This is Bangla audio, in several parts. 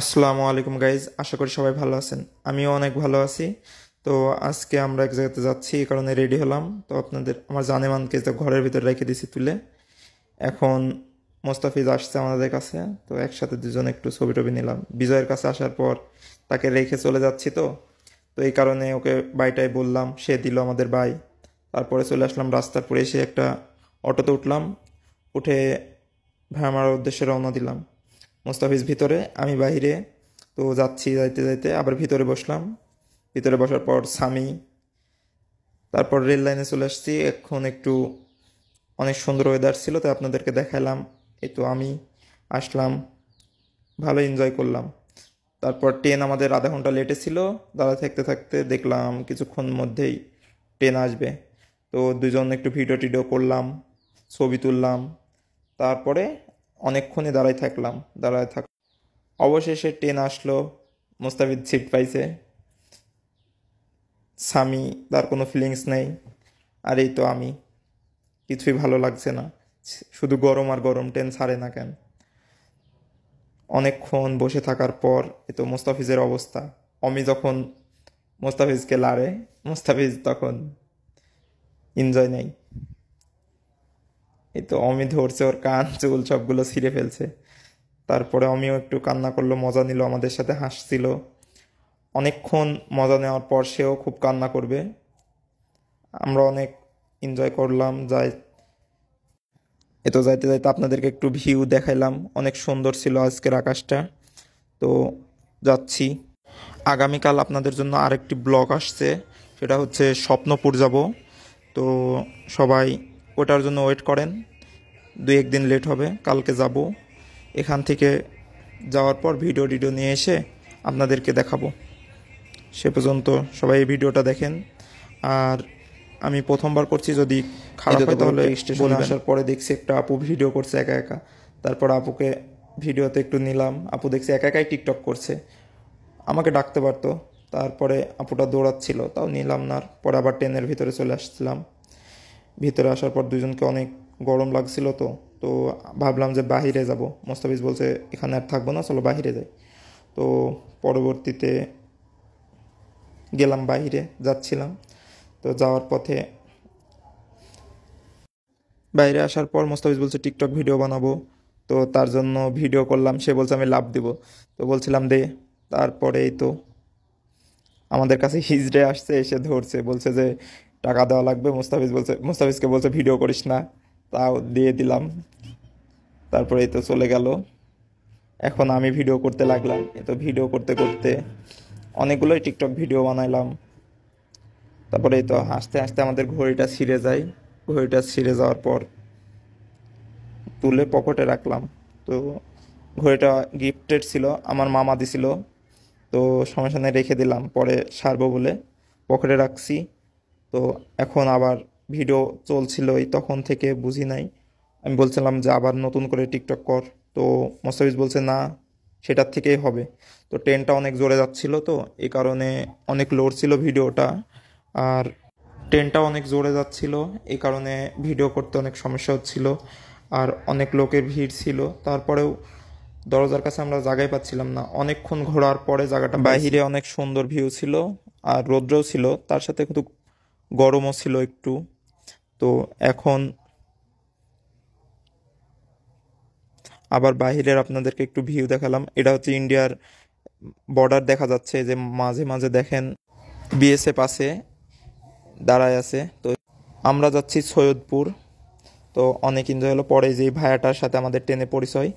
আসসালামু আলাইকুম গাইজ আশা করি সবাই ভালো আছেন আমিও অনেক ভালো আছি তো আজকে আমরা এক জায়গাতে যাচ্ছি এই কারণে রেডি হলাম তো আপনাদের আমার জানেমানকে তো ঘরের ভিতরে রেখে দিছি তুলে এখন মোস্তাফিজ আসছে আমাদের কাছে তো একসাথে দুজন একটু ছবি টবি নিলাম বিজয়ের কাছে আসার পর তাকে রেখে চলে যাচ্ছি তো তো এই কারণে ওকে বাইটাই বললাম সে দিল আমাদের বাই তারপরে চলে আসলাম রাস্তার পরে এসে একটা অটোতে উঠলাম উঠে আমার উদ্দেশ্যে রওনা দিলাম মোস্তাফিজ ভিতরে আমি বাহিরে তো যাচ্ছি যাইতে যাইতে আবার ভিতরে বসলাম ভিতরে বসার পর সামি তারপর রেল লাইনে চলে আসছি এখন একটু অনেক সুন্দর ওয়েদার ছিল তো আপনাদেরকে দেখালাম এই তো আমি আসলাম ভালো এনজয় করলাম তারপর ট্রেন আমাদের আধা ঘন্টা লেটে ছিল দাঁড়া থাকতে থাকতে দেখলাম কিছুক্ষণ মধ্যেই ট্রেন আসবে তো দুজন একটু ভিডিও টিডিও করলাম ছবি তুললাম তারপরে অনেকক্ষণই দাঁড়ায় থাকলাম দাঁড়ায় থাক অবশেষে ট্রেন আসলো মোস্তাফিদ সিট পাইছে স্বামী তার কোনো ফিলিংস নেই আর এই তো আমি কিছুই ভালো লাগছে না শুধু গরম আর গরম ট্রেন ছাড়ে না কেন অনেকক্ষণ বসে থাকার পর এ তো মোস্তাফিজের অবস্থা অমি যখন মোস্তাফিজকে লাড়ে মোস্তাফিজ তখন এনজয় নেই এই তো অমি ধরছে ওর কান চুল সবগুলো ছিঁড়ে ফেলছে তারপরে অমিও একটু কান্না করলো মজা নিল আমাদের সাথে হাসছিল অনেকক্ষণ মজা নেওয়ার পর সেও খুব কান্না করবে আমরা অনেক এনজয় করলাম যাই এ তো যাইতে যাইতে আপনাদেরকে একটু ভিউ দেখাইলাম অনেক সুন্দর ছিল আজকের আকাশটা তো যাচ্ছি আগামীকাল আপনাদের জন্য আরেকটি ব্লগ আসছে সেটা হচ্ছে স্বপ্নপুর যাব তো সবাই ওটার জন্য ওয়েট করেন দু একদিন লেট হবে কালকে যাব এখান থেকে যাওয়ার পর ভিডিও টিডিও নিয়ে এসে আপনাদেরকে দেখাবো সে পর্যন্ত সবাই এই ভিডিওটা দেখেন আর আমি প্রথমবার করছি যদি খারাপ হয় তাহলে স্টেশনে আসার পরে দেখছি একটা আপু ভিডিও করছে একা একা তারপর আপুকে ভিডিওতে একটু নিলাম আপু দেখছি একা একাই টিকটক করছে আমাকে ডাকতে পারতো তারপরে আপুটা দৌড়াচ্ছিল তাও নিলাম না পরে আবার ট্রেনের ভিতরে চলে আসছিলাম ভিতরে আসার পর দুজনকে অনেক গরম লাগছিল তো তো ভাবলাম যে বাহিরে যাব মোস্তাফিজ বলছে এখানে আর থাকবো না চলো বাহিরে যাই তো পরবর্তীতে গেলাম বাহিরে যাচ্ছিলাম তো যাওয়ার পথে বাইরে আসার পর মোস্তাফিজ বলছে টিকটক ভিডিও বানাবো তো তার জন্য ভিডিও করলাম সে বলছে আমি লাভ দিব তো বলছিলাম দে তারপরেই তো আমাদের কাছে হিজড়ে আসছে এসে ধরছে বলছে যে টাকা দেওয়া লাগবে মুস্তাফিজ বলছে মুস্তাফিজকে বলছে ভিডিও করিস না তাও দিয়ে দিলাম তারপরে তো চলে গেল এখন আমি ভিডিও করতে লাগলাম এ তো ভিডিও করতে করতে অনেকগুলোই টিকটক ভিডিও বানাইলাম তারপরে তো আস্তে আস্তে আমাদের ঘড়িটা ছিঁড়ে যায় ঘড়িটা ছিঁড়ে যাওয়ার পর তুলে পকেটে রাখলাম তো ঘড়িটা গিফটেড ছিল আমার মামা দিছিল তো সমস্যা সামনে রেখে দিলাম পরে সারবো বলে পকেটে রাখছি তো এখন আবার ভিডিও চলছিলই তখন থেকে বুঝি নাই আমি বলছিলাম যে আবার নতুন করে টিকটক কর তো মোস্তাফিজ বলছে না সেটার থেকেই হবে তো ট্রেনটা অনেক জোরে যাচ্ছিল তো এই কারণে অনেক লোড ছিল ভিডিওটা আর ট্রেনটা অনেক জোরে যাচ্ছিল এই কারণে ভিডিও করতে অনেক সমস্যা হচ্ছিল আর অনেক লোকের ভিড় ছিল তারপরেও দরজার কাছে আমরা জায়গায় পাচ্ছিলাম না অনেকক্ষণ ঘোরার পরে জায়গাটা বাহিরে অনেক সুন্দর ভিউ ছিল আর রৌদ্রও ছিল তার সাথে কিন্তু গরমও ছিল একটু তো এখন আবার বাহিরের আপনাদেরকে একটু ভিউ দেখালাম এটা হচ্ছে ইন্ডিয়ার বর্ডার দেখা যাচ্ছে যে মাঝে মাঝে দেখেন বিএসএফ আছে দাঁড়ায় আছে তো আমরা যাচ্ছি সৈয়দপুর তো অনেক এনজয় হলো পরে যে ভাইয়াটার সাথে আমাদের ট্রেনে পরিচয়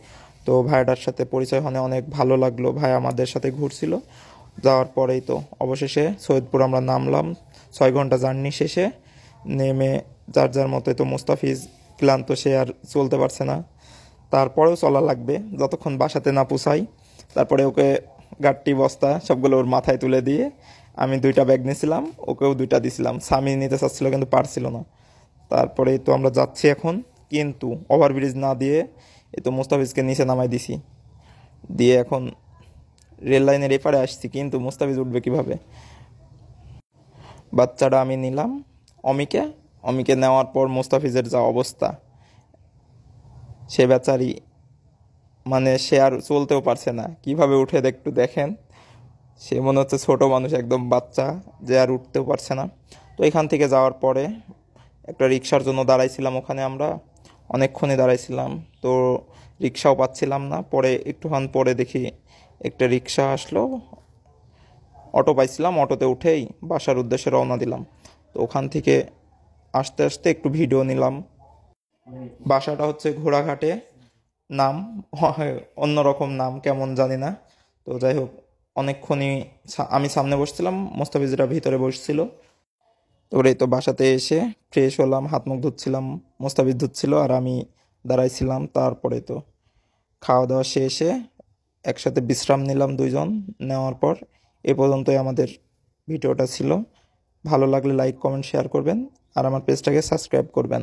তো ভাইয়াটার সাথে পরিচয় হলে অনেক ভালো লাগলো ভাই আমাদের সাথে ঘুরছিল যাওয়ার পরেই তো অবশেষে সৈয়দপুর আমরা নামলাম ছয় ঘন্টা জার্নি শেষে নেমে যার যার মতো তো মুস্তাফিজ ক্লান্ত সে আর চলতে পারছে না তারপরেও চলা লাগবে যতক্ষণ বাসাতে না পুষাই তারপরে ওকে গাড়টি বস্তা সবগুলো ওর মাথায় তুলে দিয়ে আমি দুইটা ব্যাগ নিয়েছিলাম ওকেও দুইটা দিছিলাম স্বামী নিতে চাচ্ছিল কিন্তু পারছিল না তারপরে তো আমরা যাচ্ছি এখন কিন্তু ওভারব্রিজ না দিয়ে এ তো মুস্তাফিজকে নিচে নামাই দিছি দিয়ে এখন রেল লাইনের এপারে আসছি কিন্তু মুস্তাফিজ উঠবে কীভাবে বাচ্চাটা আমি নিলাম অমিকে অমিকে নেওয়ার পর মুস্তাফিজের যা অবস্থা সে বেচারি মানে সে আর চলতেও পারছে না কিভাবে উঠে একটু দেখেন সে মনে হচ্ছে ছোটো মানুষ একদম বাচ্চা যে আর উঠতেও পারছে না তো এখান থেকে যাওয়ার পরে একটা রিক্সার জন্য দাঁড়াইছিলাম ওখানে আমরা অনেকক্ষণই দাঁড়াইছিলাম তো রিক্সাও পাচ্ছিলাম না পরে একটুখান পরে দেখি একটা রিক্সা আসলো অটো পাইছিলাম অটোতে উঠেই বাসার উদ্দেশ্যে রওনা দিলাম তো ওখান থেকে আস্তে আস্তে একটু ভিডিও নিলাম বাসাটা হচ্ছে ঘোড়াঘাটে নাম অন্যরকম নাম কেমন জানি না তো যাই হোক অনেকক্ষণই আমি সামনে বসছিলাম মোস্তাফিজরা ভিতরে বসছিল তারপরে তো বাসাতে এসে ফ্রেশ হলাম হাত মুখ ধুচ্ছিলাম মোস্তাফিজ ধুচ্ছিল আর আমি দাঁড়াইছিলাম তারপরে তো খাওয়া দাওয়া শেষে একসাথে বিশ্রাম নিলাম দুইজন নেওয়ার পর এ পর্যন্তই আমাদের ভিডিওটা ছিল ভালো লাগলে লাইক কমেন্ট শেয়ার করবেন আর আমার পেজটাকে সাবস্ক্রাইব করবেন